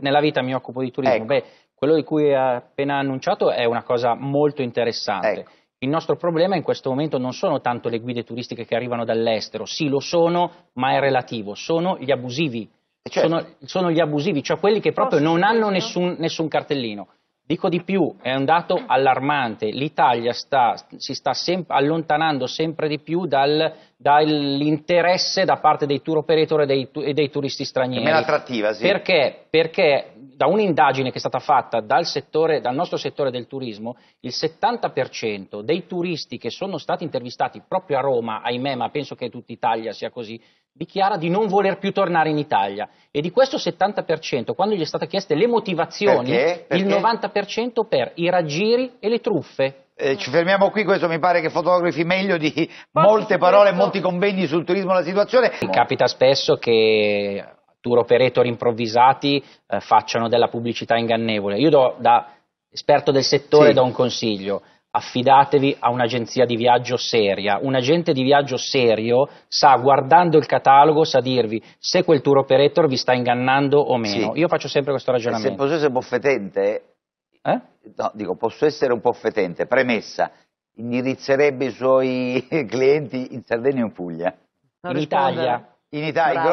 Nella vita mi occupo di turismo, ecco. Beh, quello di cui ha appena annunciato è una cosa molto interessante. Ecco. Il nostro problema in questo momento non sono tanto le guide turistiche che arrivano dall'estero, sì lo sono, ma è relativo, sono gli abusivi, certo. sono, sono, gli abusivi, cioè quelli che proprio non hanno nessun, nessun cartellino. Dico di più, è un dato allarmante, l'Italia si sta sem allontanando sempre di più dal, dall'interesse da parte dei tour operator e dei, e dei turisti stranieri. Attrattiva, sì. Perché? Perché da un'indagine che è stata fatta dal, settore, dal nostro settore del turismo, il 70% dei turisti che sono stati intervistati proprio a Roma, ahimè ma penso che tutta Italia sia così, dichiara di non voler più tornare in Italia e di questo 70%, quando gli è state chieste le motivazioni, Perché? Perché? il 90% per i raggiri e le truffe. Eh, ci fermiamo qui, questo mi pare che fotografi meglio di molte parole e molti convegni sul turismo la situazione. Capita spesso che tour operator improvvisati eh, facciano della pubblicità ingannevole. Io do, da esperto del settore sì. do un consiglio affidatevi a un'agenzia di viaggio seria. Un agente di viaggio serio sa, guardando il catalogo, sa dirvi se quel tour operator vi sta ingannando o meno. Sì. Io faccio sempre questo eh, ragionamento. E se posso essere un po' fetente, eh? no, dico, posso essere un po' fetente, premessa, indirizzerebbe i suoi clienti in Sardegna o in Puglia? Non in risponde. Italia. In Italia.